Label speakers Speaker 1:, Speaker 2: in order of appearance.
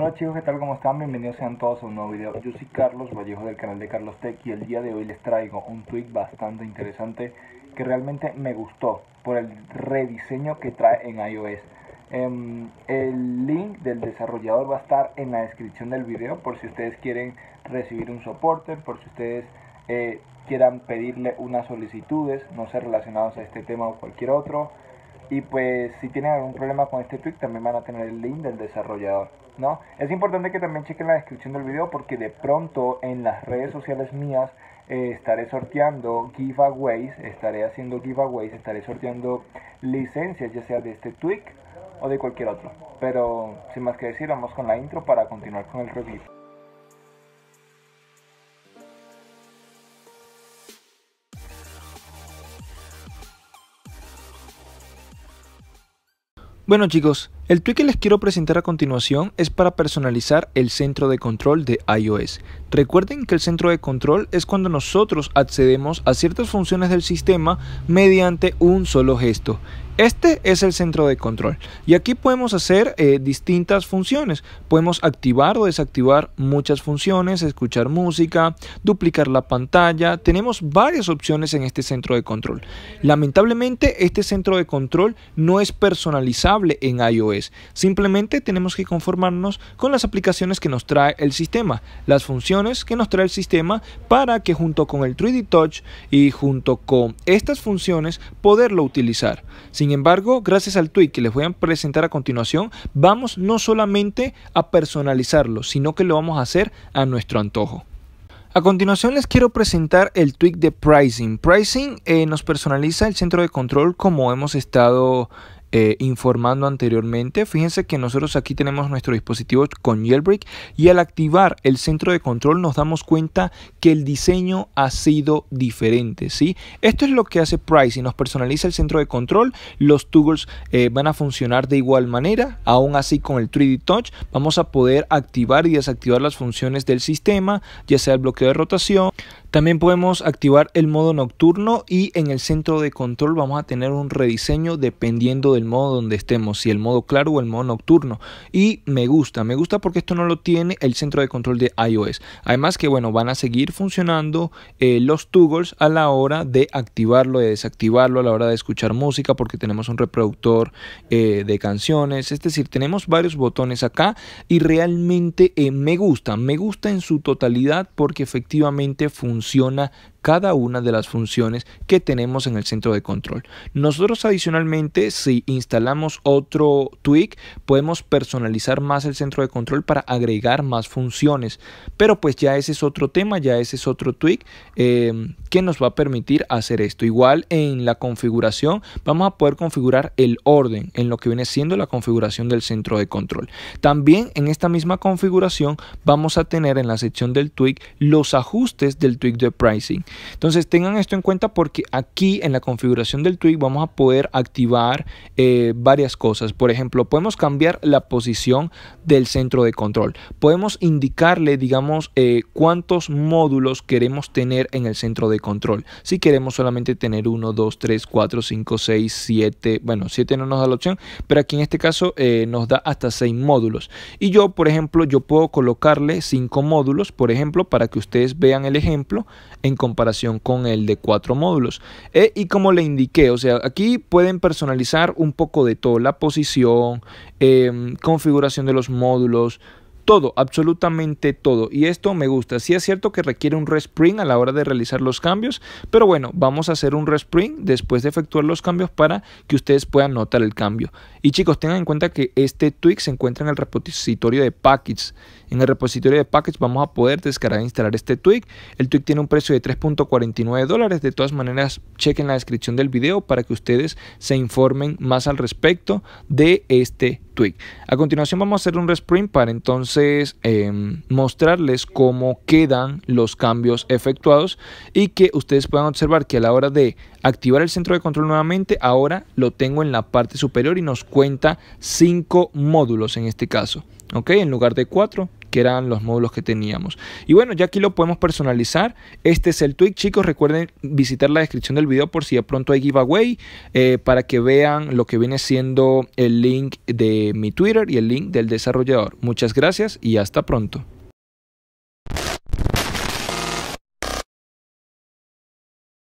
Speaker 1: Hola chicos, ¿qué tal? ¿Cómo están? Bienvenidos sean todos a un nuevo video. Yo soy Carlos Vallejo del canal de Carlos Tech y el día de hoy les traigo un tweet bastante interesante que realmente me gustó por el rediseño que trae en iOS. Em, el link del desarrollador va a estar en la descripción del video por si ustedes quieren recibir un soporte, por si ustedes eh, quieran pedirle unas solicitudes, no sé, relacionados a este tema o cualquier otro. Y pues si tienen algún problema con este tweak también van a tener el link del desarrollador. ¿no? Es importante que también chequen la descripción del video porque de pronto en las redes sociales mías eh, estaré sorteando giveaways, estaré haciendo giveaways, estaré sorteando licencias ya sea de este tweak o de cualquier otro. Pero sin más que decir, vamos con la intro para continuar con el review.
Speaker 2: Bueno chicos, el tweak que les quiero presentar a continuación es para personalizar el centro de control de iOS. Recuerden que el centro de control es cuando nosotros accedemos a ciertas funciones del sistema mediante un solo gesto. Este es el centro de control y aquí podemos hacer eh, distintas funciones. Podemos activar o desactivar muchas funciones, escuchar música, duplicar la pantalla. Tenemos varias opciones en este centro de control. Lamentablemente este centro de control no es personalizable en iOS. Simplemente tenemos que conformarnos con las aplicaciones que nos trae el sistema, las funciones que nos trae el sistema para que junto con el 3D Touch y junto con estas funciones poderlo utilizar. Sin embargo, gracias al tweet que les voy a presentar a continuación, vamos no solamente a personalizarlo, sino que lo vamos a hacer a nuestro antojo. A continuación les quiero presentar el tweak de pricing. Pricing eh, nos personaliza el centro de control como hemos estado eh, informando anteriormente, fíjense que nosotros aquí tenemos nuestro dispositivo con jailbreak y al activar el centro de control nos damos cuenta que el diseño ha sido diferente, si Esto es lo que hace Price y nos personaliza el centro de control, los toggles eh, van a funcionar de igual manera, aún así con el 3D Touch vamos a poder activar y desactivar las funciones del sistema, ya sea el bloqueo de rotación, también podemos activar el modo nocturno y en el centro de control vamos a tener un rediseño dependiendo del modo donde estemos, si el modo claro o el modo nocturno. Y me gusta, me gusta porque esto no lo tiene el centro de control de iOS. Además que bueno, van a seguir funcionando eh, los toggles a la hora de activarlo, de desactivarlo, a la hora de escuchar música porque tenemos un reproductor eh, de canciones. Es decir, tenemos varios botones acá y realmente eh, me gusta, me gusta en su totalidad porque efectivamente funciona funciona cada una de las funciones que tenemos en el centro de control. Nosotros adicionalmente, si instalamos otro tweak, podemos personalizar más el centro de control para agregar más funciones. Pero pues ya ese es otro tema, ya ese es otro tweak eh, que nos va a permitir hacer esto. Igual en la configuración vamos a poder configurar el orden en lo que viene siendo la configuración del centro de control. También en esta misma configuración vamos a tener en la sección del tweak los ajustes del tweak de pricing. Entonces tengan esto en cuenta porque aquí en la configuración del tweet vamos a poder activar eh, varias cosas. Por ejemplo, podemos cambiar la posición del centro de control. Podemos indicarle, digamos, eh, cuántos módulos queremos tener en el centro de control. Si queremos solamente tener 1, 2, 3, 4, 5, 6, 7. Bueno, 7 no nos da la opción, pero aquí en este caso eh, nos da hasta 6 módulos. Y yo, por ejemplo, yo puedo colocarle 5 módulos, por ejemplo, para que ustedes vean el ejemplo en comparación con el de cuatro módulos. E, y como le indiqué, o sea, aquí pueden personalizar un poco de todo, la posición, em, configuración de los módulos, todo, absolutamente todo. Y esto me gusta. Sí es cierto que requiere un respring a la hora de realizar los cambios, pero bueno, vamos a hacer un respring después de efectuar los cambios para que ustedes puedan notar el cambio. Y chicos, tengan en cuenta que este tweak se encuentra en el repositorio de packets. En el repositorio de packets vamos a poder descargar e instalar este tweak. El tweak tiene un precio de 3.49 dólares. De todas maneras, chequen la descripción del video para que ustedes se informen más al respecto de este a continuación vamos a hacer un resprint para entonces em, mostrarles cómo quedan los cambios efectuados y que ustedes puedan observar que a la hora de activar el centro de control nuevamente, ahora lo tengo en la parte superior y nos cuenta 5 módulos en este caso. ¿Ok? En lugar de 4 que eran los módulos que teníamos. Y bueno, ya aquí lo podemos personalizar. Este es el tweet chicos. Recuerden visitar la descripción del video por si de pronto hay giveaway eh, para que vean lo que viene siendo el link de mi Twitter y el link del desarrollador. Muchas gracias y hasta pronto.